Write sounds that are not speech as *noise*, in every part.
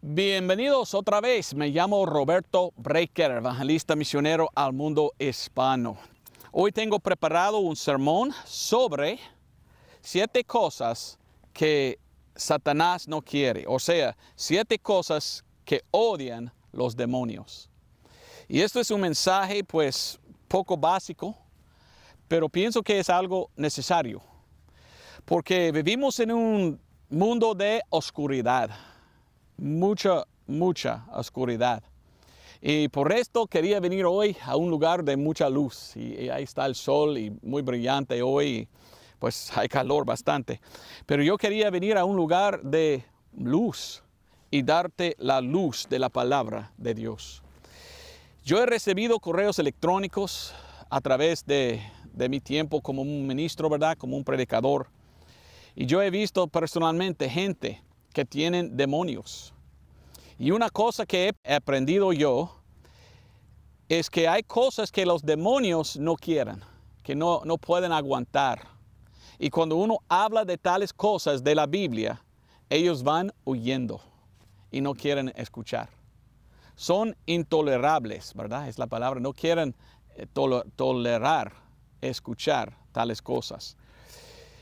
Bienvenidos otra vez, me llamo Roberto Breaker, evangelista misionero al mundo hispano. Hoy tengo preparado un sermón sobre siete cosas que Satanás no quiere, o sea, siete cosas que odian los demonios. Y esto es un mensaje pues poco básico, pero pienso que es algo necesario, porque vivimos en un mundo de oscuridad mucha, mucha oscuridad. Y por esto quería venir hoy a un lugar de mucha luz. Y, ahí está el sol y muy brillante hoy. pues *laughs* hay calor bastante. Pero yo quería venir a un lugar de luz y darte la luz de la palabra de Dios. Yo he recibido correos electrónicos a través de, de mi tiempo como un ministro, ¿verdad? Como un predicador. Y yo he visto personalmente gente que tienen demonios. Y una cosa que he aprendido yo es que hay cosas que los demonios no quieren, que no, no pueden aguantar. Y cuando uno habla de tales cosas de la Biblia, ellos van huyendo y no quieren escuchar. Son intolerables, ¿verdad? Es la palabra. No quieren eh, tolerar, escuchar tales cosas.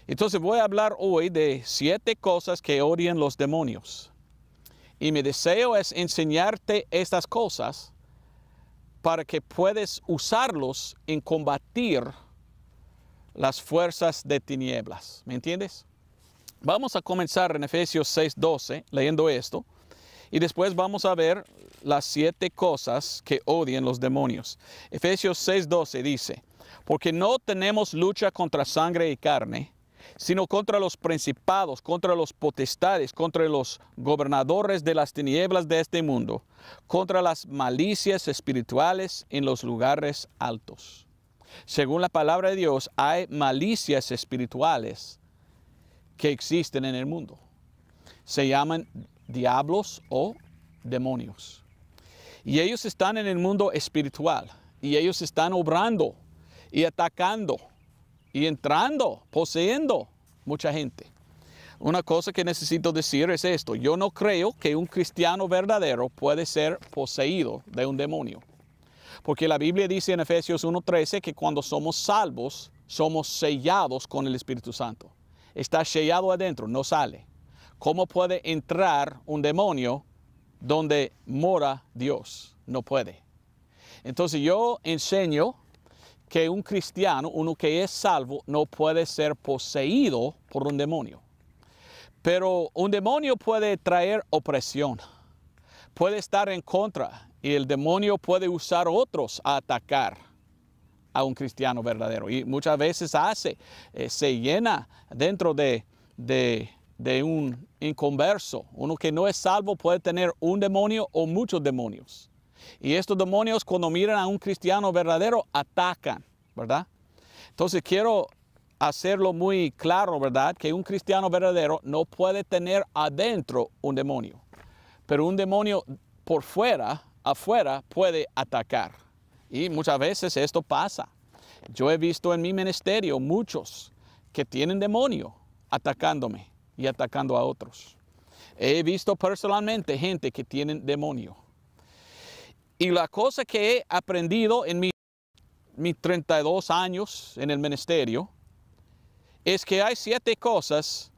Entonces voy a hablar hoy de siete cosas que odian los demonios. Y mi deseo es enseñarte estas cosas para que puedas usarlos en combatir las fuerzas de tinieblas. ¿Me entiendes? Vamos a comenzar en Efesios 6:12 leyendo esto y después vamos a ver las siete cosas que odian los demonios. Efesios 6:12 dice, porque no tenemos lucha contra sangre y carne, sino contra los principados, contra los potestades, contra los gobernadores de las tinieblas de este mundo, contra las malicias espirituales en los lugares altos. Según la palabra de Dios, hay malicias espirituales que existen en el mundo. Se llaman diablos o demonios. Y ellos están en el mundo espiritual y ellos están obrando y atacando y entrando, poseyendo mucha gente. Una cosa que necesito decir es esto, yo no creo que un cristiano verdadero puede ser poseído de un demonio. Porque la Biblia dice en Efesios 1.13 que cuando somos salvos, somos sellados con el Espíritu Santo. Está sellado adentro, no sale. ¿Cómo puede entrar un demonio donde mora Dios? No puede. Entonces yo enseño que un cristiano, uno que es salvo, no puede ser poseído por un demonio. Pero un demonio puede traer opresión, puede estar en contra y el demonio puede usar otros a atacar a un cristiano verdadero. Y muchas veces hace, eh, se llena dentro de, de, de un inconverso. Uno que no es salvo puede tener un demonio o muchos demonios. Y estos demonios cuando miran a un cristiano verdadero, atacan, ¿verdad? Entonces quiero hacerlo muy claro, ¿verdad? Que un cristiano verdadero no puede tener adentro un demonio, pero un demonio por fuera, afuera, puede atacar. Y muchas veces esto pasa. Yo he visto en mi ministerio muchos que tienen demonio atacándome y atacando a otros. He visto personalmente gente que tienen demonio. Y la cosa que he aprendido en mi, mis 32 años en el ministerio es que hay siete cosas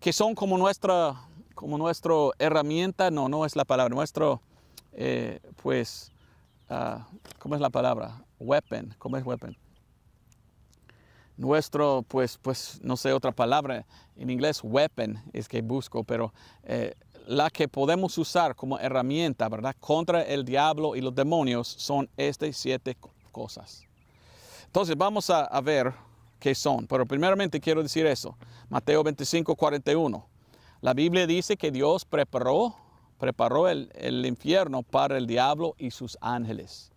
que son como nuestra, como nuestra herramienta, no, no es la palabra, nuestro, eh, pues, ah, ¿cómo es la palabra? Weapon, ¿cómo es weapon? nuestro, pues, pues no sé otra palabra en inglés, weapon es que busco, pero eh, la que podemos usar como herramienta, ¿verdad? Contra el diablo y los demonios son estas siete cosas. Entonces vamos a, ver qué son. Pero primeramente quiero decir eso. Mateo 25, 41. La Biblia dice que Dios preparó, preparó el, el infierno para el diablo y sus ángeles.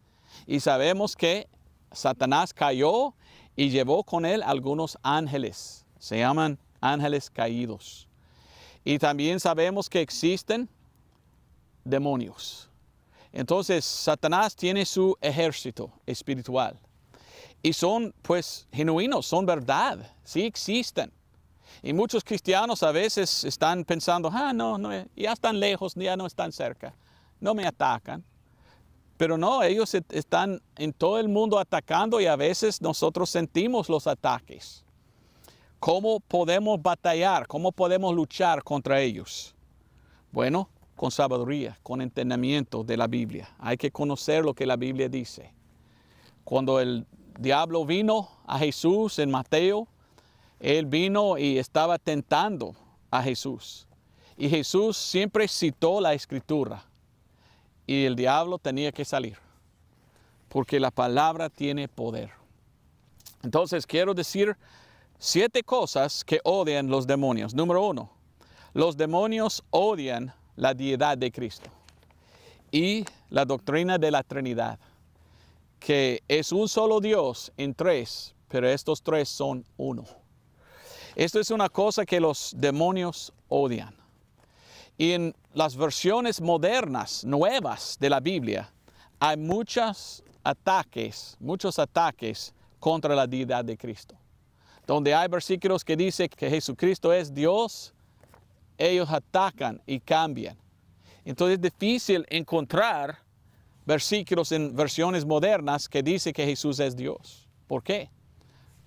Y sabemos que Satanás cayó y llevó con él algunos ángeles. Se llaman ángeles caídos. Y también sabemos que existen demonios. Entonces, Satanás tiene su ejército espiritual. Y son, pues, genuinos, son verdad, sí existen. Y muchos cristianos a veces están pensando, ah, no, no, ya están lejos, ya no están cerca, no me atacan. Pero no, ellos e-, están en todo el mundo atacando y a veces nosotros sentimos los ataques. ¿Cómo podemos batallar? ¿Cómo podemos luchar contra ellos? Bueno, con sabiduría, con entendimiento de la Biblia. Hay que conocer lo que la Biblia dice. Cuando el diablo vino a Jesús en Mateo, él vino y estaba tentando a Jesús. Y Jesús siempre citó la escritura. Y el diablo tenía que salir, porque la palabra tiene poder. Entonces quiero decir Siete cosas que odian los demonios. Número uno, los demonios odian la deidad de Cristo y la doctrina de la Trinidad, que es un solo Dios en tres, pero estos tres son uno. Esto es una cosa que los demonios odian. Y en las versiones modernas, nuevas de la Biblia, hay muchos ataques, muchos ataques contra la deidad de Cristo donde hay versículos que dice que Jesucristo es Dios, ellos atacan y cambian. Entonces es difícil encontrar versículos en versiones modernas que dice que Jesús es Dios. ¿Por qué?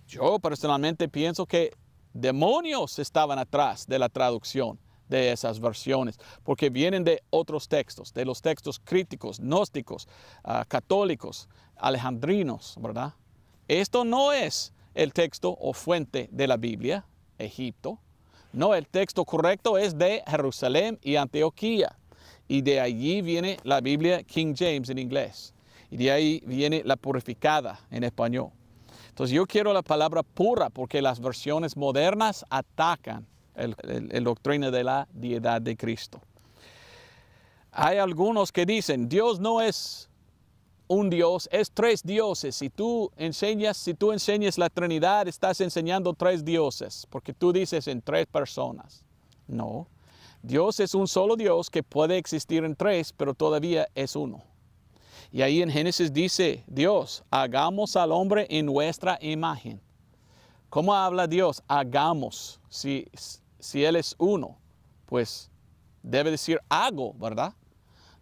Yo personalmente pienso que demonios estaban atrás de la traducción de esas versiones, porque vienen de otros textos, de los textos críticos, gnósticos, ah, católicos, alejandrinos, ¿verdad? Esto no es el texto o fuente de la Biblia, Egipto. No, el texto correcto es de Jerusalén y Antioquía. Y de allí viene la Biblia King James en inglés. Y de ahí viene la purificada en español. Entonces yo quiero la palabra pura porque las versiones modernas atacan la doctrina de la deidad de Cristo. Hay algunos que dicen, Dios no es un Dios, es tres dioses. Si tú enseñas, si tú enseñas la Trinidad, estás enseñando tres dioses, porque tú dices en tres personas. No. Dios es un solo Dios que puede existir en tres, pero todavía es uno. Y ahí en Génesis dice, Dios, hagamos al hombre en nuestra imagen. ¿Cómo habla Dios? Hagamos. Si, si Él es uno, pues debe decir hago, ¿verdad?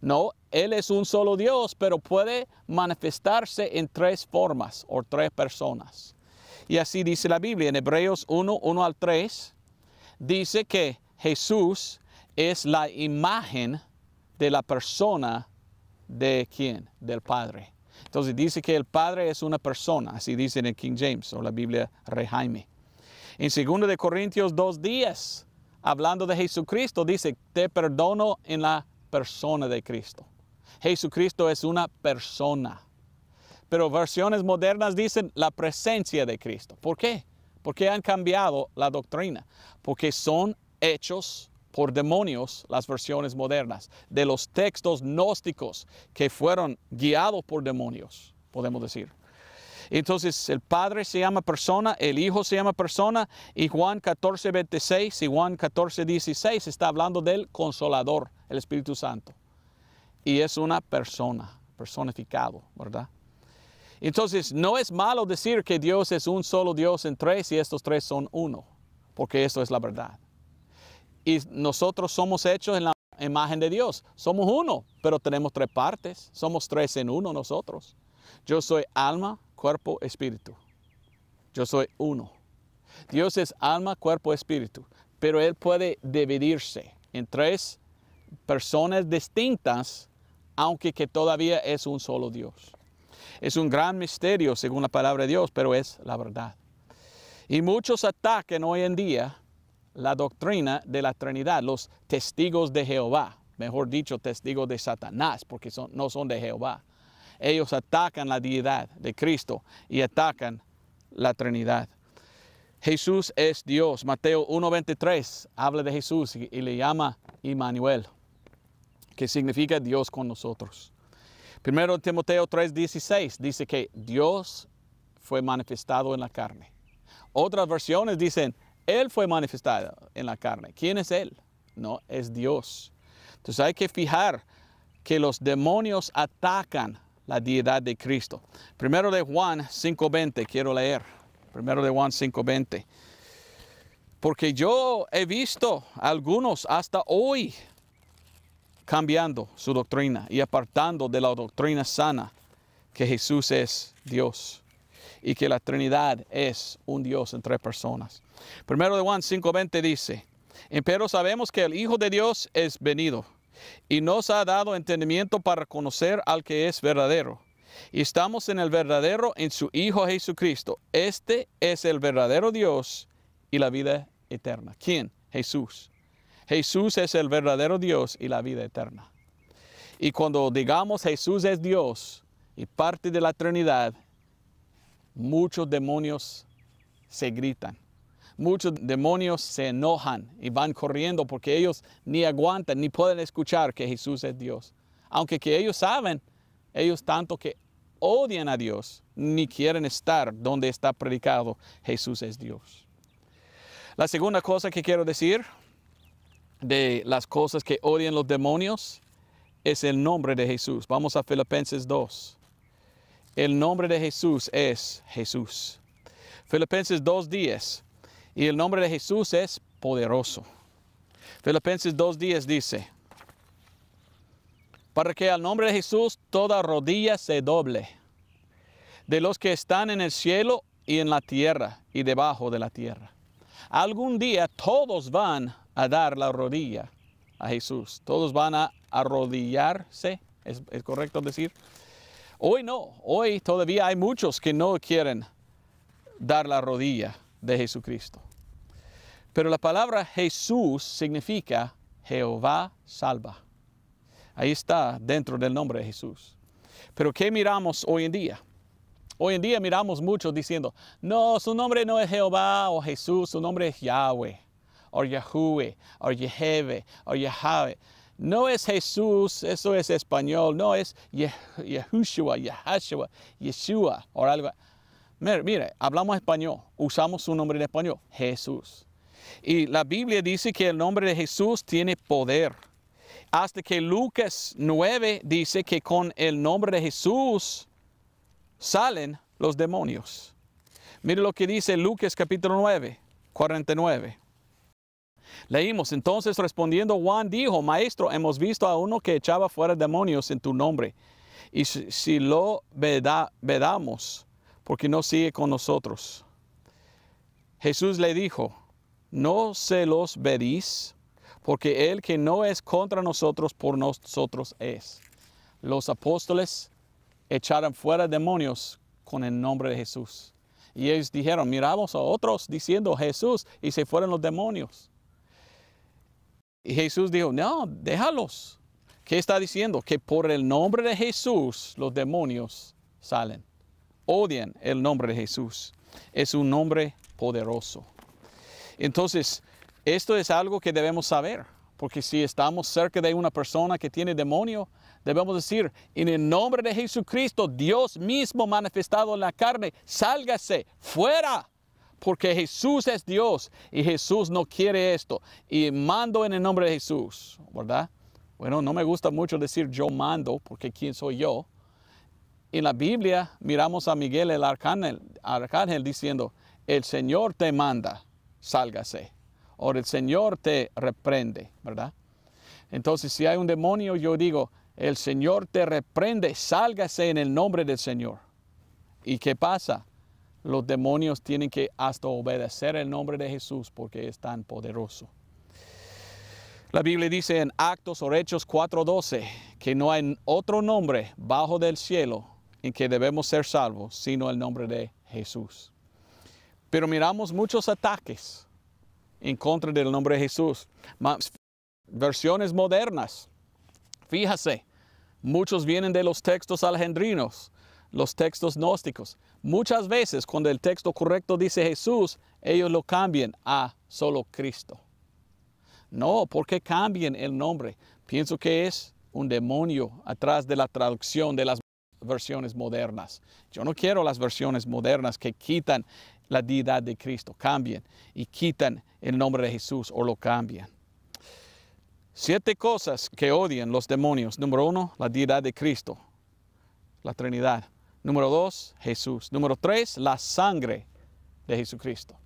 No, él es un solo Dios, pero puede manifestarse en tres formas o tres personas. Y así dice la Biblia en Hebreos 1, 1 al 3, dice que Jesús es la imagen de la persona de quién, del Padre. Entonces dice que el Padre es una persona, así dice en el King James o la Biblia jaime En 2 de Corintios 2.10, hablando de Jesucristo, dice, te perdono en la persona de Cristo. Jesucristo es una persona. Pero versiones modernas dicen la presencia de Cristo. ¿Por qué? Porque han cambiado la doctrina. Porque son hechos por demonios las versiones modernas de los textos gnósticos que fueron guiados por demonios, podemos decir. Entonces el Padre se llama persona, el Hijo se llama persona y Juan 14, 26 y Juan 14, 16 está hablando del consolador, el Espíritu Santo y es una persona, personificado, ¿verdad? Entonces, no es malo decir que Dios es un solo Dios en tres y estos tres son uno, porque eso es la verdad. Y nosotros somos hechos en la imagen de Dios. Somos uno, pero tenemos tres partes. Somos tres en uno nosotros. Yo soy alma, cuerpo, espíritu. Yo soy uno. Dios es alma, cuerpo, espíritu, pero Él puede dividirse en tres personas distintas aunque que todavía es un solo Dios. Es un gran misterio según la palabra de Dios, pero es la verdad. Y muchos atacan hoy en día la doctrina de la Trinidad, los testigos de Jehová, mejor dicho, testigos de Satanás, porque no son de Jehová. Ellos atacan la deidad de Cristo y atacan la Trinidad. Jesús es Dios. Mateo 1.23 habla de Jesús y, le llama Immanuel que significa Dios con nosotros. Primero Timoteo 3:16 dice que Dios fue manifestado en la carne. Otras versiones dicen, Él fue manifestado en la carne. ¿Quién es Él? No, es Dios. Entonces hay que fijar que los demonios atacan la deidad de Cristo. Primero de Juan 5:20, quiero leer. Primero de Juan 5:20. Porque yo he visto algunos hasta hoy cambiando su doctrina y apartando de la doctrina sana que Jesús es Dios y que la Trinidad es un Dios en tres personas. Primero de Juan 5:20 dice, pero sabemos que el Hijo de Dios es venido y nos ha dado entendimiento para conocer al que es verdadero. Y estamos en el verdadero, en su Hijo Jesucristo. Este es el verdadero Dios y la vida eterna. ¿Quién? Jesús. Jesús es el verdadero Dios y la vida eterna. Y cuando digamos Jesús es Dios y parte de la Trinidad, muchos demonios se gritan. Muchos demonios se enojan y van corriendo porque ellos ni aguantan ni pueden escuchar que Jesús es Dios. Aunque que ellos saben, ellos tanto que odian a Dios ni quieren estar donde está predicado Jesús es Dios. La segunda cosa que quiero decir de las cosas que odian los demonios es el nombre de Jesús. Vamos a Filipenses 2. El nombre de Jesús es Jesús. Filipenses 2.10. Y el nombre de Jesús es poderoso. Filipenses 2.10 dice, para que al nombre de Jesús toda rodilla se doble, de los que están en el cielo y en la tierra y debajo de la tierra. Algún día todos van a dar la rodilla a Jesús. Todos van a arrodillarse, ¿es, correcto decir? Hoy no, hoy todavía hay muchos que no quieren dar la rodilla de Jesucristo. Pero la palabra Jesús significa Jehová salva. Ahí está dentro del nombre de Jesús. Pero ¿qué miramos hoy en día? Hoy en día miramos muchos diciendo, no, su nombre no es Jehová o Jesús, su nombre es Yahweh o Yahweh, o Yeheve, o Yahweh. No es Jesús, eso es español, no es Yahushua, Yahashua, Yeshua o algo. Mire, hablamos español, usamos su nombre en español, Jesús. Y la Biblia dice que el nombre de Jesús tiene poder. Hasta que Lucas 9 dice que con el nombre de Jesús salen los demonios. Mire lo que dice Lucas capítulo 9, 49. Leímos entonces respondiendo Juan dijo, Maestro, hemos visto a uno que echaba fuera demonios en tu nombre. Y si, lo vedamos, porque no sigue con nosotros. Jesús le dijo, no se los vedís, porque el que no es contra nosotros, por nosotros es. Los apóstoles echaron fuera demonios con el nombre de Jesús. Y ellos dijeron, miramos a otros diciendo Jesús, y se fueron los demonios. Y Jesús dijo, no, déjalos. ¿Qué está diciendo? Que por el nombre de Jesús los demonios salen. Odian el nombre de Jesús. Es un nombre poderoso. Entonces, esto es algo que debemos saber, porque si estamos cerca de una persona que tiene demonio, debemos decir, en el nombre de Jesucristo, Dios mismo manifestado en la carne, sálgase fuera porque Jesús es Dios y Jesús no quiere esto. Y mando en el nombre de Jesús, ¿verdad? Bueno, no me gusta mucho decir yo mando, porque ¿quién soy yo? En la Biblia miramos a Miguel el arcángel, arcángel diciendo, el Señor te manda, sálgase, o el Señor te reprende, ¿verdad? Entonces, si hay un demonio, yo digo, el Señor te reprende, sálgase en el nombre del Señor. ¿Y qué pasa? Los demonios tienen que hasta obedecer el nombre de Jesús porque es tan poderoso. La Biblia dice en Actos o Hechos 4:12 que no hay otro nombre bajo del cielo en que debemos ser salvos sino el nombre de Jesús. Pero miramos muchos ataques en contra del nombre de Jesús. Versiones modernas. Fíjase, muchos vienen de los textos alejandrinos, los textos gnósticos. Muchas veces cuando el texto correcto dice Jesús, ellos lo cambian a solo Cristo. No, ¿por qué cambian el nombre? Pienso que es un demonio atrás de la traducción de las versiones modernas. Yo no quiero las versiones modernas que quitan la deidad de Cristo, cambian y quitan el nombre de Jesús o lo cambian. Siete cosas que odian los demonios. Número uno, la deidad de Cristo, la Trinidad. Número dos, Jesús. Número tres, la sangre de Jesucristo.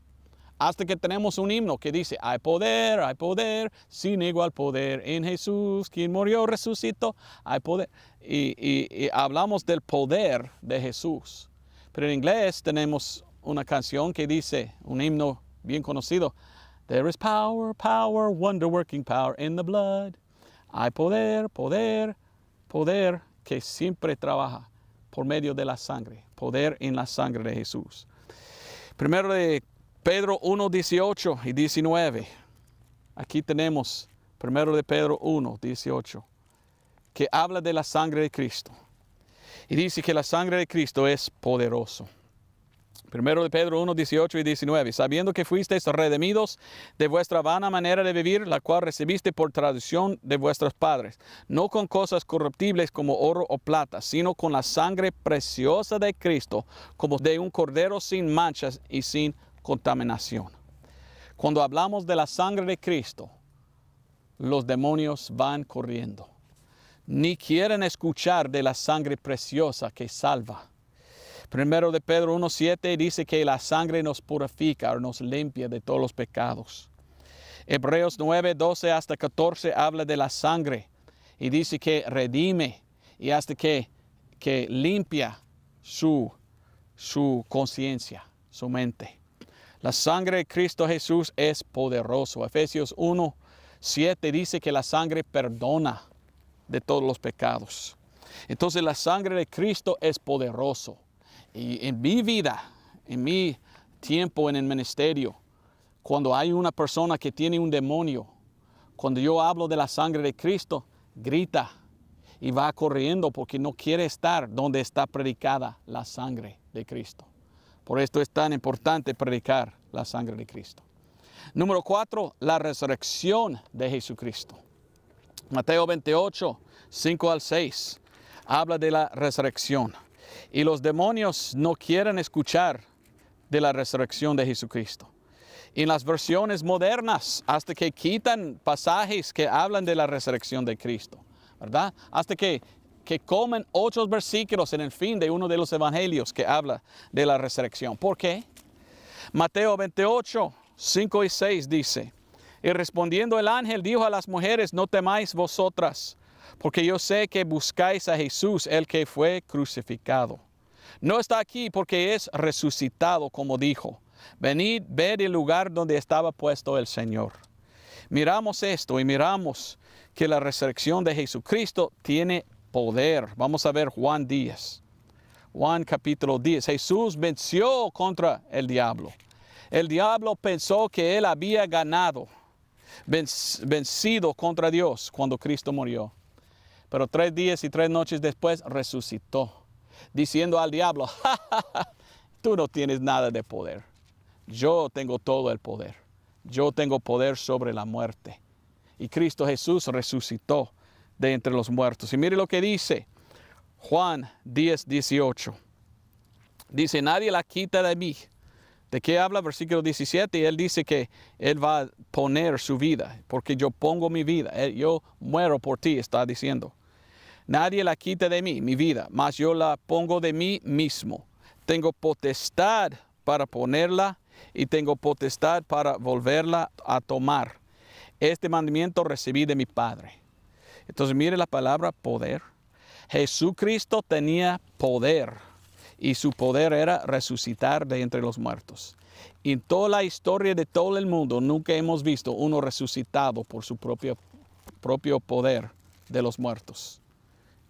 Hasta que tenemos un himno que dice, hay poder, hay poder, sin igual poder en Jesús, quien murió, resucitó, hay poder. Y, y hablamos del poder de Jesús. Pero en inglés tenemos una canción que dice, un himno bien conocido, There is power, power, wonder working power in the blood. Hay poder, poder, poder que siempre trabaja por medio de la sangre, poder en la sangre de Jesús. Primero de Pedro 1, 18 y 19. Aquí tenemos primero de Pedro 1, 18, que habla de la sangre de Cristo. Y dice que la sangre de Cristo es poderoso. Primero de Pedro 1, 18 y 19, sabiendo que fuisteis redimidos de vuestra vana manera de vivir, la cual recibiste por tradición de vuestros padres, no con cosas corruptibles como oro o plata, sino con la sangre preciosa de Cristo, como de un cordero sin manchas y sin contaminación. Cuando hablamos de la sangre de Cristo, los demonios van corriendo, ni quieren escuchar de la sangre preciosa que salva Primero de Pedro 1.7 dice que la sangre nos purifica o nos limpia de todos los pecados. Hebreos 9, hasta 14 habla de la sangre y dice que redime y hasta que, que limpia su, su conciencia, su mente. La sangre de Cristo Jesús es poderoso. Efesios 1, dice que la sangre perdona de todos los pecados. Entonces la sangre de Cristo es poderoso. Y en mi vida, en mi tiempo en el ministerio, cuando hay una persona que tiene un demonio, cuando yo hablo de la sangre de Cristo, grita y va corriendo porque no quiere estar donde está predicada la sangre de Cristo. Por esto es tan importante predicar la sangre de Cristo. Número cuatro, la resurrección de Jesucristo. Mateo 28, 5 al 6, habla de la resurrección. Y los demonios no quieren escuchar de la resurrección de Jesucristo. en las versiones modernas, hasta que quitan pasajes que hablan de la resurrección de Cristo, ¿verdad? Hasta que, que comen otros versículos en el fin de uno de los evangelios que habla de la resurrección. ¿Por qué? Mateo 28, 5 y 6 dice, y respondiendo el ángel dijo a las mujeres, no temáis vosotras, porque yo sé que buscáis a Jesús, el que fue crucificado. No está aquí porque es resucitado, como dijo. Venid, ved el lugar donde estaba puesto el Señor. Miramos esto y miramos que la resurrección de Jesucristo tiene poder. Vamos a ver Juan 10. Juan capítulo 10. Jesús venció contra el diablo. El diablo pensó que él había ganado, vencido contra Dios cuando Cristo murió. Pero tres días y tres noches después resucitó, diciendo al diablo, *laughs* tú no tienes nada de poder. Yo tengo todo el poder. Yo tengo poder sobre la muerte. Y Cristo Jesús resucitó de entre los muertos. Y mire lo que dice Juan 10, 18. Dice, nadie la quita de mí. ¿De qué habla? Versículo 17. Y él dice que él va a poner su vida, porque yo pongo mi vida. Yo muero por ti, está diciendo. Nadie la quita de mí, mi vida, mas yo la pongo de mí mismo. Tengo potestad para ponerla y tengo potestad para volverla a tomar. Este mandamiento recibí de mi Padre. Entonces mire la palabra poder. Jesucristo tenía poder y su poder era resucitar de entre los muertos. En toda la historia de todo el mundo nunca hemos visto uno resucitado por su propio, propio poder de los muertos.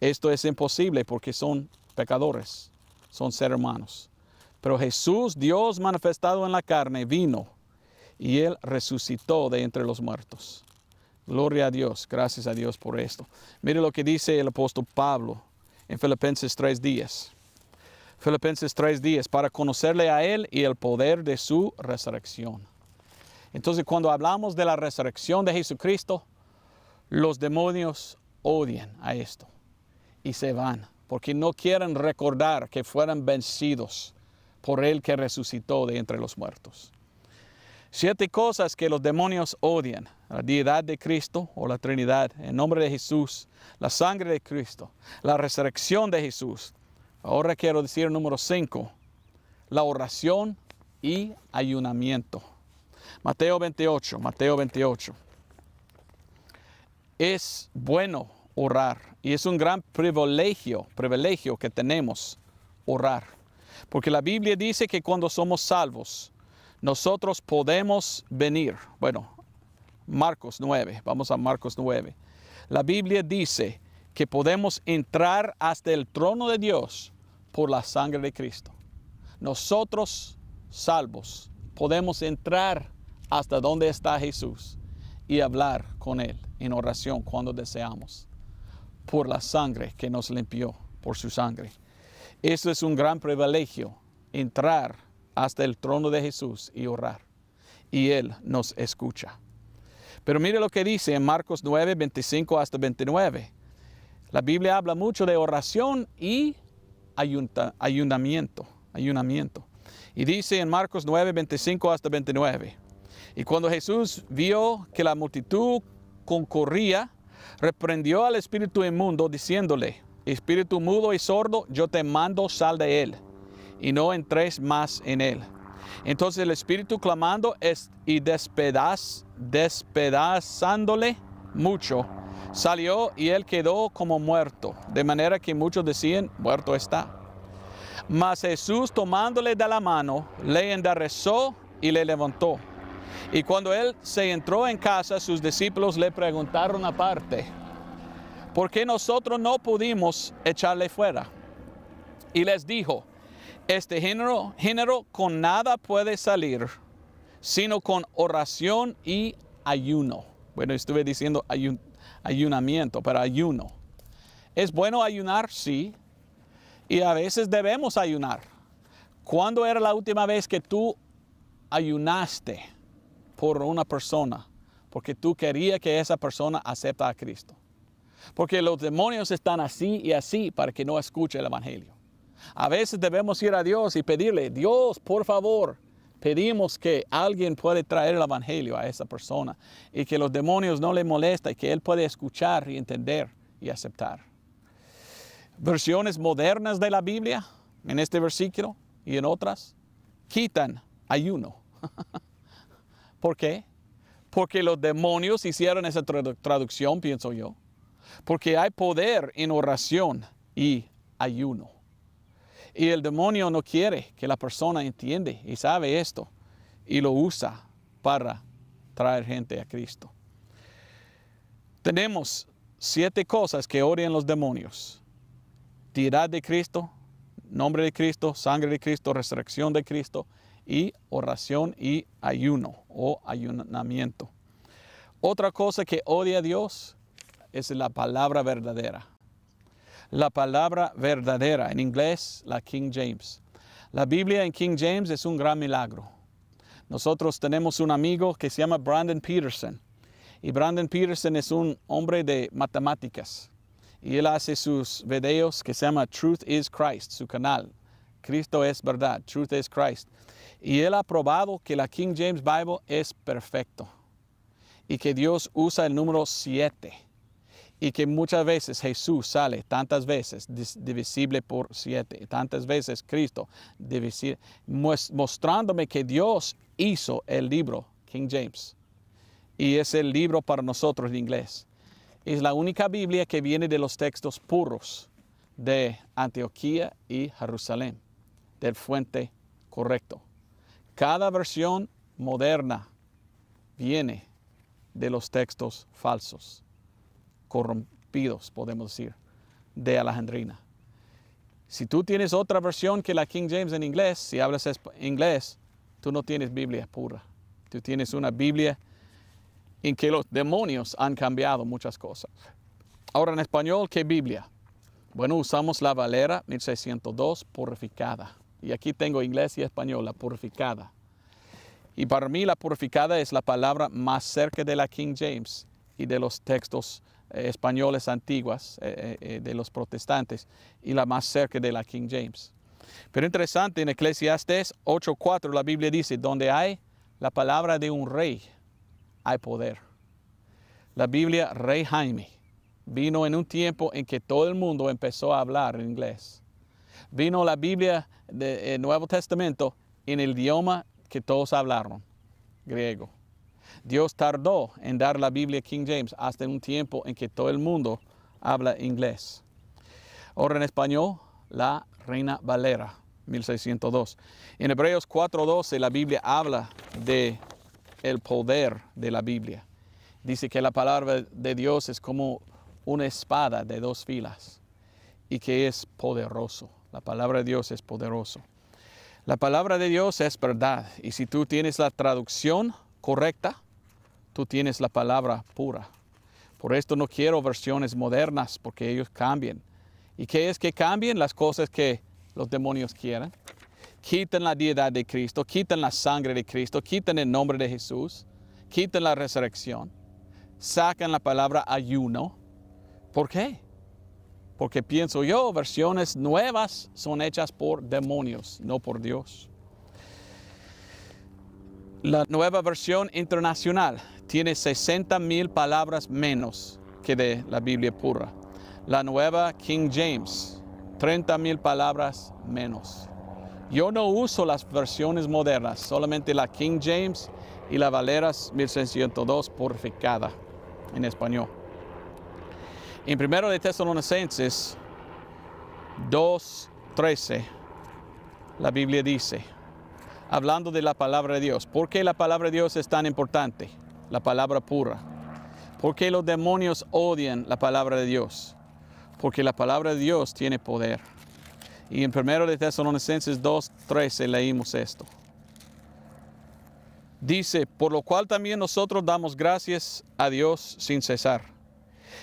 Esto es imposible porque son pecadores, son ser hermanos. Pero Jesús, Dios manifestado en la carne, vino y Él resucitó de entre los muertos. Gloria a Dios, gracias a Dios por esto. Mire lo que dice el apóstol Pablo en Filipenses 3 días. Filipenses 3 días, para conocerle a Él y el poder de su resurrección. Entonces, cuando hablamos de la resurrección de Jesucristo, los demonios odian a esto y se van, porque no quieren recordar que fueron vencidos por el que resucitó de entre los muertos. Siete cosas que los demonios odian. La deidad de Cristo o la Trinidad, el nombre de Jesús, la sangre de Cristo, la resurrección de Jesús. Ahora quiero decir número cinco, la oración y ayunamiento. Mateo 28, Mateo 28. Es bueno orar, y es un gran privilegio, privilegio que tenemos orar. Porque la Biblia dice que cuando somos salvos, nosotros podemos venir. Bueno, Marcos 9, vamos a Marcos 9. La Biblia dice que podemos entrar hasta el trono de Dios por la sangre de Cristo. Nosotros salvos podemos entrar hasta donde está Jesús y hablar con Él en oración cuando deseamos por la sangre que nos limpió, por su sangre. Eso es un gran privilegio, entrar hasta el trono de Jesús y orar. Y Él nos escucha. Pero mire lo que dice en Marcos 9, 25 hasta 29. La Biblia habla mucho de oración y ayunamiento, ayunamiento. Y dice en Marcos 9, 25 hasta 29. Y cuando Jesús vio que la multitud concurría reprendió al espíritu inmundo diciéndole, espíritu mudo y sordo, yo te mando, sal de él, y no entres más en él. Entonces el espíritu clamando es, y despedaz, despedazándole mucho, salió y él quedó como muerto, de manera que muchos decían, muerto está. Mas Jesús tomándole de la mano, le enderezó y le levantó. Y cuando él se entró en casa, sus discípulos le preguntaron aparte, ¿por qué nosotros no pudimos echarle fuera? Y les dijo, este género, género con nada puede salir, sino con oración y ayuno. Bueno, estuve diciendo ayunamiento, pero ayuno. Es bueno ayunar, sí, y a veces debemos ayunar. ¿Cuándo era la última vez que tú ayunaste? por una persona, porque tú querías que esa persona acepta a Cristo. Porque los demonios están así y así para que no escuche el Evangelio. A veces debemos ir a Dios y pedirle, Dios, por favor, pedimos que alguien puede traer el Evangelio a esa persona y que los demonios no le molesta y que él puede escuchar y entender y aceptar. Versiones modernas de la Biblia, en este versículo y en otras, quitan ayuno. *laughs* ¿Por qué? Porque los demonios hicieron esa traducción, pienso yo. Porque hay poder en oración y ayuno. Y el demonio no quiere que la persona entiende y sabe esto y lo usa para traer gente a Cristo. Tenemos siete cosas que odian los demonios. Deidad de Cristo, nombre de Cristo, sangre de Cristo, resurrección de Cristo, y oración y ayuno o ayunamiento. Otra cosa que odia a Dios es la palabra verdadera. La palabra verdadera, en inglés la King James. La Biblia en King James es un gran milagro. Nosotros tenemos un amigo que se llama Brandon Peterson. Y Brandon Peterson es un hombre de matemáticas. Y él hace sus videos que se llama Truth is Christ, su canal. Cristo es verdad, Truth is Christ. Y él ha probado que la King James Bible es perfecto y que Dios usa el número 7 y que muchas veces Jesús sale tantas veces divisible por siete, y tantas veces Cristo divisible, mostrándome que Dios hizo el libro King James y es el libro para nosotros en inglés. Es la única Biblia que viene de los textos puros de Antioquía y Jerusalén, del fuente correcto. Cada versión moderna viene de los textos falsos, corrompidos, podemos decir, de Alejandrina. Si tú tienes otra versión que la King James en inglés, si hablas inglés, tú no tienes Biblia pura. Tú tienes una Biblia en que los demonios han cambiado muchas cosas. Ahora en español, ¿qué Biblia? Bueno, usamos la Valera 1602 purificada. Y aquí tengo inglés y español, la purificada. Y para mí la purificada es la palabra más cerca de la King James y de los textos eh, españoles antiguas eh, eh, de los protestantes y la más cerca de la King James. Pero interesante, en Eclesiastes 8.4 la Biblia dice, donde hay la palabra de un rey, hay poder. La Biblia, Rey Jaime, vino en un tiempo en que todo el mundo empezó a hablar inglés. Vino la Biblia del eh, Nuevo Testamento en el idioma que todos hablaron, griego. Dios tardó en dar la Biblia a King James hasta un tiempo en que todo el mundo habla inglés. Ahora en español, la Reina Valera, 1602. En Hebreos 4.12 la Biblia habla de el poder de la Biblia. Dice que la palabra de Dios es como una espada de dos filas y que es poderoso. La palabra de Dios es poderoso. La palabra de Dios es verdad. Y si tú tienes la traducción correcta, tú tienes la palabra pura. Por esto no quiero versiones modernas, porque ellos cambian. ¿Y qué es que cambien? Las cosas que los demonios quieren. Quitan la deidad de Cristo, quitan la sangre de Cristo, quitan el nombre de Jesús, quiten la resurrección, sacan la palabra ayuno. ¿Por qué? Porque pienso yo, versiones nuevas son hechas por demonios, no por Dios. La nueva versión internacional tiene 60 mil palabras menos que de la Biblia pura. La nueva King James, 30 mil palabras menos. Yo no uso las versiones modernas, solamente la King James y la Valeras 1602 purificada en español. En primero de Tesalonicenses 2.13, la Biblia dice, hablando de la palabra de Dios, ¿por qué la palabra de Dios es tan importante? La palabra pura. ¿Por qué los demonios odian la palabra de Dios? Porque la palabra de Dios tiene poder. Y en primero de Tesalonicenses 2.13 leímos esto. Dice, por lo cual también nosotros damos gracias a Dios sin cesar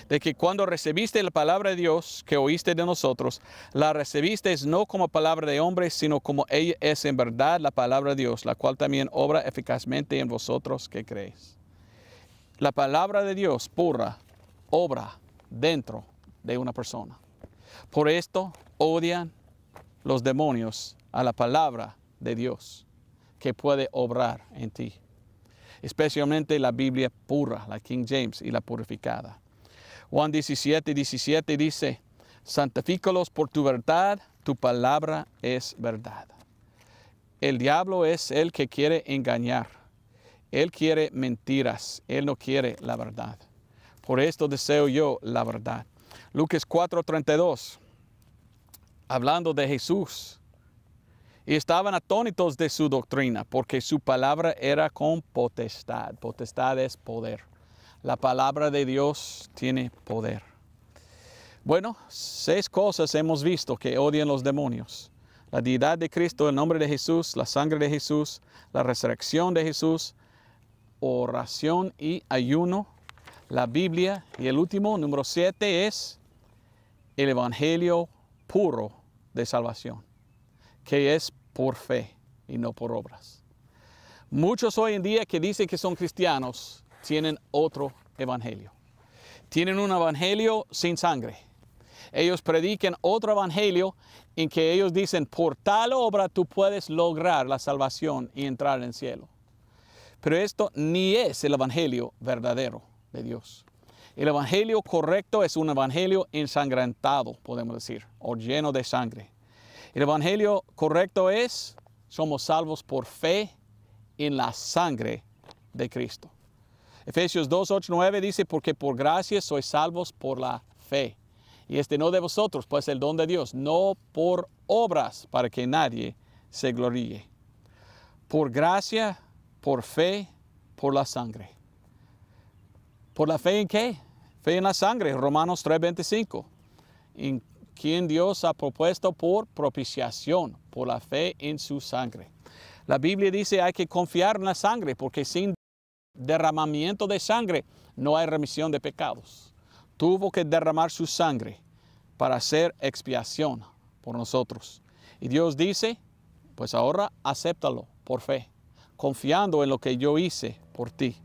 de que cuando recibiste la palabra de Dios que oíste de nosotros, la recibiste no como palabra de hombre, sino como ella es en verdad la palabra de Dios, la cual también obra eficazmente en vosotros que creéis. La palabra de Dios pura obra dentro de una persona. Por esto odian los demonios a la palabra de Dios que puede obrar en ti especialmente la Biblia pura, la King James y la purificada. Juan 17, 17 dice, santifícalos por tu verdad, tu palabra es verdad. El diablo es el que quiere engañar. Él quiere mentiras, él no quiere la verdad. Por esto deseo yo la verdad. Lucas 32 hablando de Jesús. Y estaban atónitos de su doctrina, porque su palabra era con potestad. Potestad es poder. La palabra de Dios tiene poder. Bueno, seis cosas hemos visto que odian los demonios. La deidad de Cristo, el nombre de Jesús, la sangre de Jesús, la resurrección de Jesús, oración y ayuno, la Biblia y el último, número siete, es el Evangelio puro de salvación, que es por fe y no por obras. Muchos hoy en día que dicen que son cristianos tienen otro evangelio. Tienen un evangelio sin sangre. Ellos predican otro evangelio en que ellos dicen, por tal obra tú puedes lograr la salvación y entrar en el cielo. Pero esto ni es el evangelio verdadero de Dios. El evangelio correcto es un evangelio ensangrentado, podemos decir, o lleno de sangre. El evangelio correcto es, somos salvos por fe en la sangre de Cristo. Efesios 2, 8, 9 dice, porque por gracia sois salvos por la fe. Y este no de vosotros, pues el don de Dios, no por obras para que nadie se gloríe. Por gracia, por fe, por la sangre. ¿Por la fe en qué? Fe en la sangre, Romanos 3:25. En quien Dios ha propuesto por propiciación, por la fe en su sangre. La Biblia dice hay que confiar en la sangre, porque sin derramamiento de sangre no hay remisión de pecados. Tuvo que derramar su sangre para hacer expiación por nosotros. Y Dios dice, pues ahora acéptalo por fe, confiando en lo que yo hice por ti.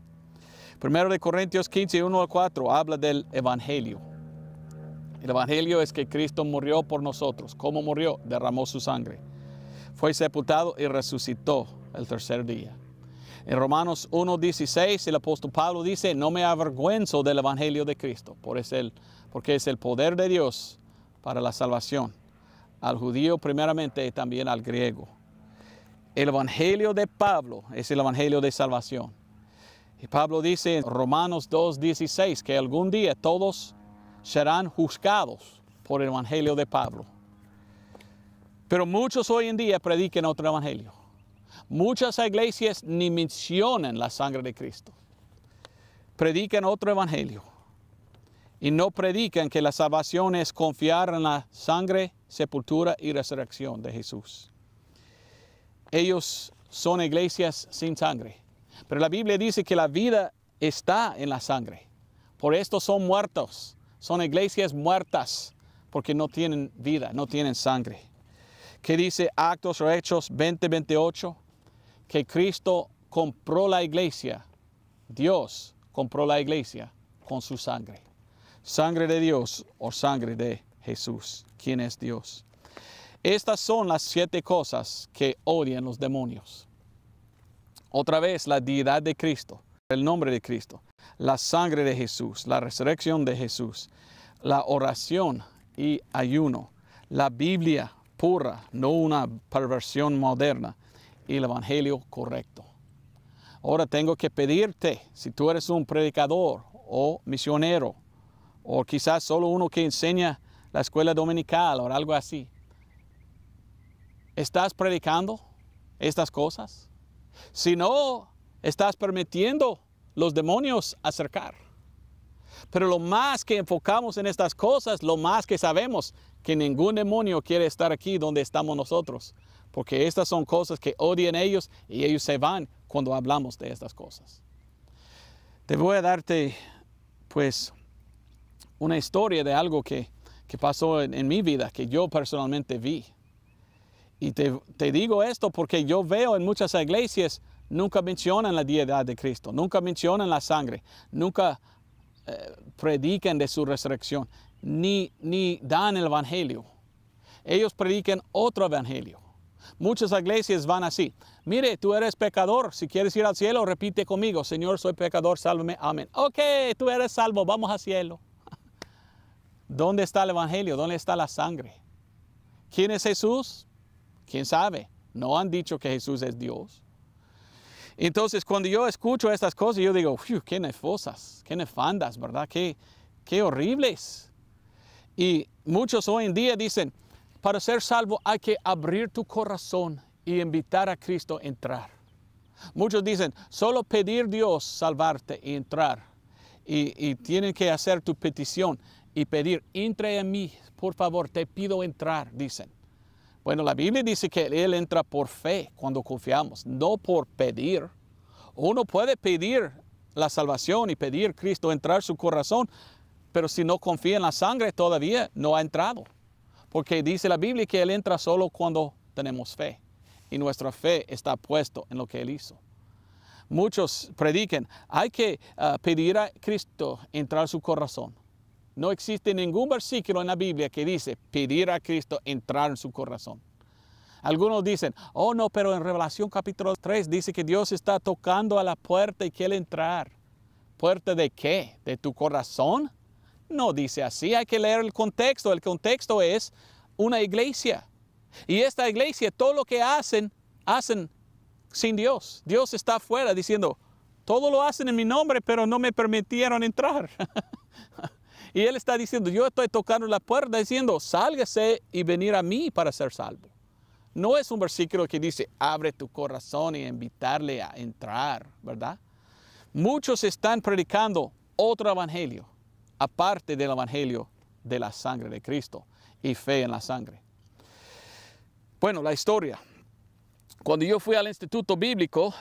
Primero de Corintios 15, 1 al 4 habla del Evangelio. El Evangelio es que Cristo murió por nosotros. ¿Cómo murió? Derramó su sangre. Fue sepultado y resucitó el tercer día. En Romanos 1.16 el apóstol Pablo dice, no me avergüenzo del Evangelio de Cristo, por es porque es el poder de Dios para la salvación, al judío primeramente y también al griego. El Evangelio de Pablo es el Evangelio de salvación. Y Pablo dice en Romanos 2.16 que algún día todos serán juzgados por el Evangelio de Pablo. Pero muchos hoy en día predican otro Evangelio. Muchas iglesias ni mencionan la sangre de Cristo. Predican otro evangelio y no predican que la salvación es confiar en la sangre, sepultura y resurrección de Jesús. Ellos son iglesias sin sangre, pero la Biblia dice que la vida está en la sangre. Por esto son muertos, son iglesias muertas, porque no tienen vida, no tienen sangre. ¿Qué dice Actos o Hechos 20, 28? que Cristo compró la iglesia. Dios compró la iglesia con su sangre. Sangre de Dios o sangre de Jesús, ¿Quién es Dios. Estas son las siete cosas que odian los demonios. Otra vez, la deidad de Cristo, el nombre de Cristo, la sangre de Jesús, la resurrección de Jesús, la oración y ayuno, la Biblia pura, no una perversión moderna, y el Evangelio correcto. Ahora tengo que pedirte, si tú eres un predicador o misionero, o quizás solo uno que enseña la escuela dominical o algo así, ¿estás predicando estas cosas? Si no, estás permitiendo los demonios acercar. Pero lo más que enfocamos en estas cosas, lo más que sabemos que ningún demonio quiere estar aquí donde estamos nosotros porque estas son cosas que odian ellos y ellos se van cuando hablamos de estas cosas. Te voy a darte pues una historia de algo que, pasó en, mi vida, que yo personalmente vi. Y te, digo esto porque yo veo en muchas iglesias nunca mencionan la deidad de Cristo, nunca mencionan la sangre, nunca prediquen eh, predican de su resurrección, ni, ni dan el evangelio. Ellos predican otro evangelio. Muchas iglesias van así. Mire, tú eres pecador. Si quieres ir al cielo, repite conmigo. Señor, soy pecador, sálvame. Amén. Ok, tú eres salvo, vamos al cielo. *laughs* ¿Dónde está el Evangelio? ¿Dónde está la sangre? ¿Quién es Jesús? ¿Quién sabe? No han dicho que Jesús es Dios. Entonces, cuando yo escucho estas cosas, yo digo, qué nefosas, qué nefandas, ¿verdad? Qué, qué horribles. Y muchos hoy en día dicen, para ser salvo hay que abrir tu corazón y invitar a Cristo a entrar. Muchos dicen, solo pedir Dios salvarte y entrar. Y, tienen que hacer tu petición y pedir, entre en mí, por favor, te pido entrar, dicen. Bueno, la Biblia dice que Él entra por fe cuando confiamos, no por pedir. Uno puede pedir la salvación y pedir Cristo entrar en su corazón, pero si no confía en la sangre todavía no ha entrado. Porque dice la Biblia que Él entra solo cuando tenemos fe. Y nuestra fe está puesta en lo que Él hizo. Muchos prediquen, hay que ah, pedir a Cristo entrar en su corazón. No existe ningún versículo en la Biblia que dice pedir a Cristo entrar en su corazón. Algunos dicen, oh no, pero en Revelación capítulo 3 dice que Dios está tocando a la puerta y quiere entrar. ¿Puerta de qué? ¿De tu corazón? No dice así, hay que leer el contexto. El contexto es una iglesia. Y esta iglesia, todo lo que hacen, hacen sin Dios. Dios está afuera diciendo, todo lo hacen en mi nombre, pero no me permitieron entrar. *laughs* y Él está diciendo, yo estoy tocando la puerta diciendo, sálgase y venir a mí para ser salvo. No es un versículo que dice, abre tu corazón y invitarle a entrar, ¿verdad? Muchos están predicando otro evangelio aparte del Evangelio de la sangre de Cristo y fe en la sangre. Bueno, la historia. Cuando yo fui al instituto bíblico,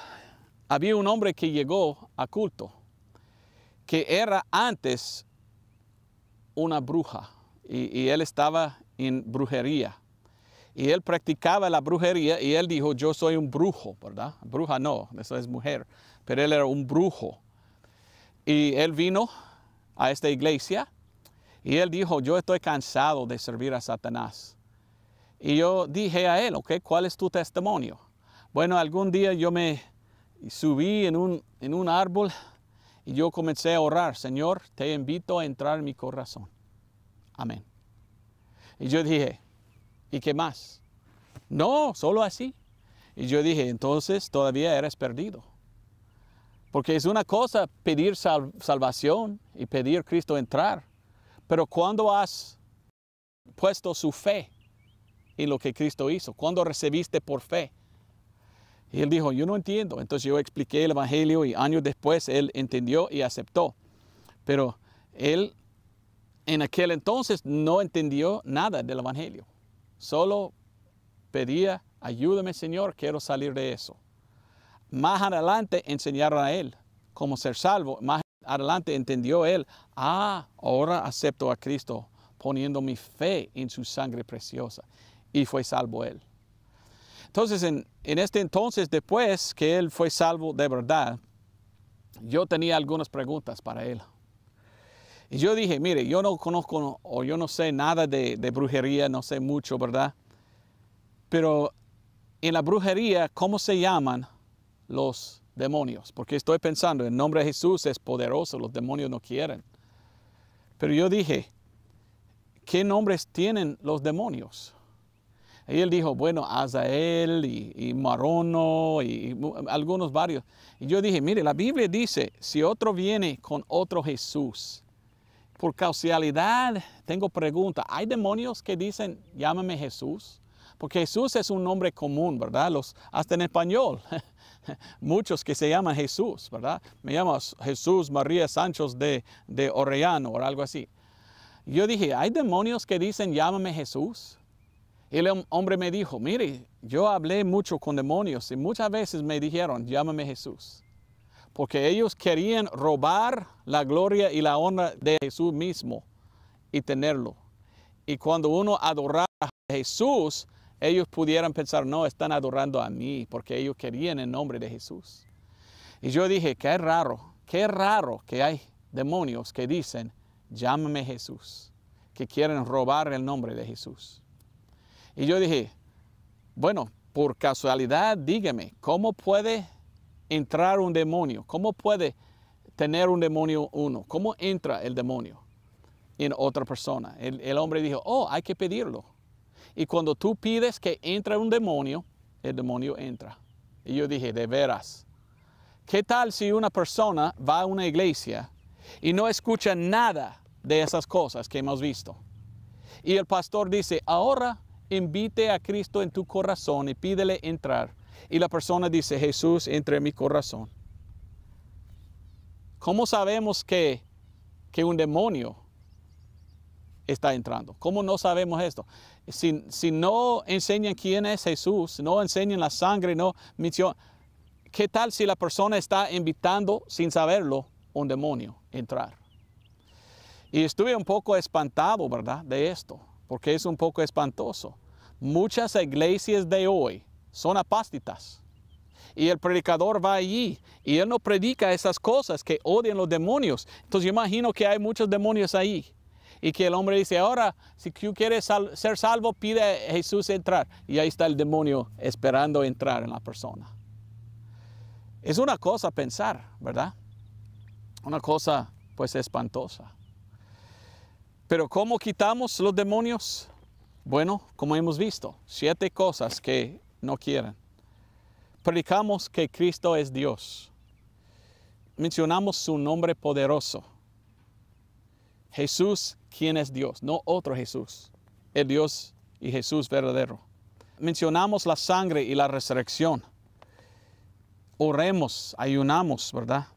había un hombre que llegó a culto, que era antes una bruja y, y él estaba en brujería. Y él practicaba la brujería y él dijo, yo soy un brujo, ¿verdad? Bruja no, eso es mujer, pero él era un brujo. Y él vino a esta iglesia y él dijo, yo estoy cansado de servir a Satanás. Y yo dije a él, ok, ¿cuál es tu testimonio? Bueno, algún día yo me subí en un, en un árbol y yo comencé a orar, Señor, te invito a entrar en mi corazón. Amén. Y yo dije, ¿y qué más? No, solo así. Y yo dije, entonces todavía eres perdido. Porque es una cosa pedir salvación y pedir Cristo entrar, pero cuando has puesto su fe en lo que Cristo hizo, cuando recibiste por fe. Y él dijo, yo no entiendo. Entonces yo expliqué el Evangelio y años después él entendió y aceptó. Pero él en aquel entonces no entendió nada del Evangelio. Solo pedía, ayúdame Señor, quiero salir de eso. Más adelante enseñaron a él cómo ser salvo. Más adelante entendió él, ah, ahora acepto a Cristo poniendo mi fe en su sangre preciosa. Y fue salvo él. Entonces, en, este entonces, después que él fue salvo de verdad, yo tenía algunas preguntas para él. Y yo dije, mire, yo no conozco o yo no sé nada de, brujería, no sé mucho, ¿verdad? Pero en la brujería, ¿cómo se llaman los demonios, porque estoy pensando, el nombre de Jesús es poderoso, los demonios no quieren. Pero yo dije, ¿qué nombres tienen los demonios? Y él dijo, bueno, Azael y, y Marono y, algunos varios. Y yo dije, mire, la Biblia dice, si otro viene con otro Jesús, por causalidad, tengo pregunta, ¿hay demonios que dicen, llámame Jesús? Porque Jesús es un nombre común, ¿verdad? Los, hasta en español. *laughs* *laughs* muchos que se llaman Jesús, ¿verdad? Me llamo Jesús María Sánchez de, de Orellano o algo así. Yo dije, ¿hay demonios que dicen llámame Jesús? el hombre me dijo, mire, yo hablé mucho con demonios y muchas veces me dijeron, llámame Jesús. Porque ellos querían robar la gloria y la honra de Jesús mismo y tenerlo. Y cuando uno adoraba a Jesús, ellos pudieran pensar, no, están adorando a mí porque ellos querían el nombre de Jesús. Y yo dije, qué raro, qué raro que hay demonios que dicen, llámame Jesús, que quieren robar el nombre de Jesús. Y yo dije, bueno, por casualidad, dígame, ¿cómo puede entrar un demonio? ¿Cómo puede tener un demonio uno? ¿Cómo entra el demonio en otra persona? El, el hombre dijo, oh, hay que pedirlo. Y cuando tú pides que entre un demonio, el demonio entra. Y yo dije, de veras, ¿qué tal si una persona va a una iglesia y no escucha nada de esas cosas que hemos visto? Y el pastor dice, ahora invite a Cristo en tu corazón y pídele entrar. Y la persona dice, Jesús, entre en mi corazón. ¿Cómo sabemos que, que un demonio está entrando? ¿Cómo no sabemos esto? Si, no enseñan quién es Jesús, no enseñan la sangre, no mencionan, ¿qué tal si la persona está invitando sin saberlo un demonio a entrar? Y estuve un poco espantado, ¿verdad? De esto, porque es un poco espantoso. Muchas iglesias de hoy son apástitas. Y el predicador va allí y él no predica esas cosas que odian los demonios. Entonces yo imagino que hay muchos demonios ahí y que el hombre dice, ahora, si tú quieres ser salvo, pide a Jesús entrar. Y ahí está el demonio esperando entrar en la persona. Es una cosa pensar, ¿verdad? Una cosa pues espantosa. Pero ¿cómo quitamos los demonios? Bueno, como hemos visto, siete cosas que no quieren. Predicamos que Cristo es Dios. Mencionamos su nombre poderoso Jesús, quién es Dios, no otro Jesús, el Dios y Jesús verdadero. Mencionamos la sangre y la resurrección. Oremos, ayunamos, ¿verdad?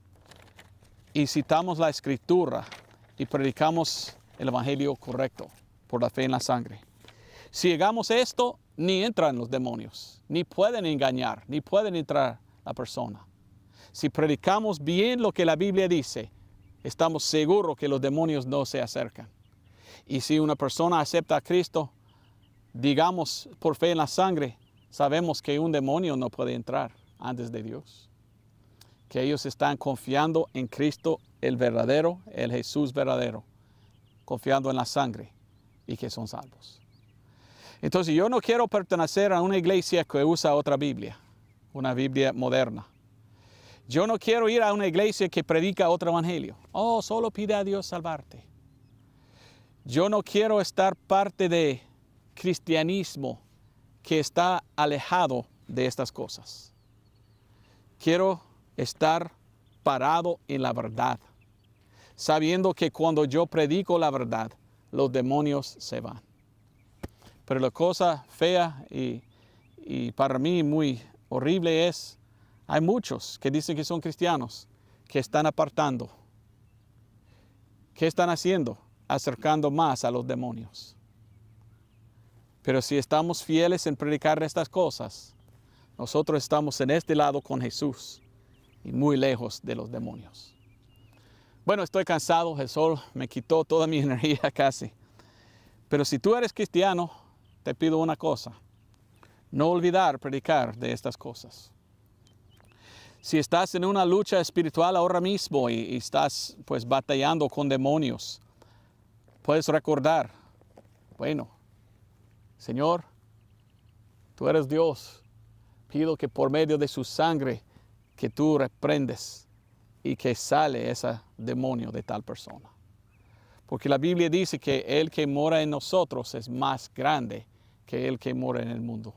Y citamos la escritura y predicamos el Evangelio correcto por la fe en la sangre. Si llegamos a esto, ni entran los demonios, ni pueden engañar, ni pueden entrar la persona. Si predicamos bien lo que la Biblia dice, estamos seguros que los demonios no se acercan. Y si una persona acepta a Cristo, digamos por fe en la sangre, sabemos que un demonio no puede entrar antes de Dios. Que ellos están confiando en Cristo el verdadero, el Jesús verdadero, confiando en la sangre y que son salvos. Entonces yo no quiero pertenecer a una iglesia que usa otra Biblia, una Biblia moderna. Yo no quiero ir a una iglesia que predica otro evangelio. Oh, solo pide a Dios salvarte. Yo no quiero estar parte de cristianismo que está alejado de estas cosas. Quiero estar parado en la verdad, sabiendo que cuando yo predico la verdad, los demonios se van. Pero la cosa fea y, y para mí muy horrible es hay muchos que dicen que son cristianos, que están apartando. ¿Qué están haciendo? Acercando más a los demonios. Pero si estamos fieles en predicar estas cosas, nosotros estamos en este lado con Jesús y muy lejos de los demonios. Bueno, estoy cansado, el sol me quitó toda mi *laughs* energía casi. Pero si tú eres cristiano, te pido una cosa, no olvidar predicar de estas cosas si estás en una lucha espiritual ahora mismo y, estás pues batallando con demonios, puedes recordar, bueno, Señor, tú eres Dios, pido que por medio de su sangre que tú reprendes y que sale ese demonio de tal persona. Porque la Biblia dice que el que mora en nosotros es más grande que el que mora en el mundo.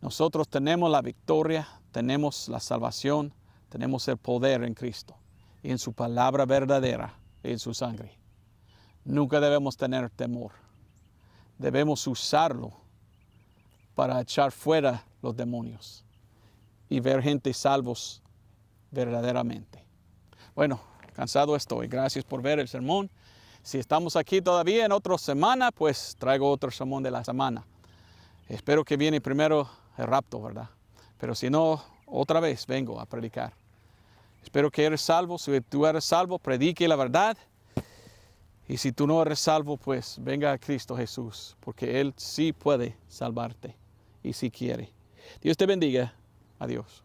Nosotros tenemos la victoria tenemos la salvación, tenemos el poder en Cristo y en su palabra verdadera y en su sangre. Nunca debemos tener temor. Debemos usarlo para echar fuera los demonios y ver gente salvos verdaderamente. Bueno, cansado estoy. Gracias por ver el sermón. Si estamos aquí todavía en otra semana, pues traigo otro sermón de la semana. Espero que viene primero el rapto, ¿verdad? Pero si no, otra vez vengo a predicar. Espero que eres salvo. Si tú eres salvo, predique la verdad. Y si tú no eres salvo, pues venga a Cristo Jesús, porque Él sí puede salvarte y si quiere. Dios te bendiga. Adiós.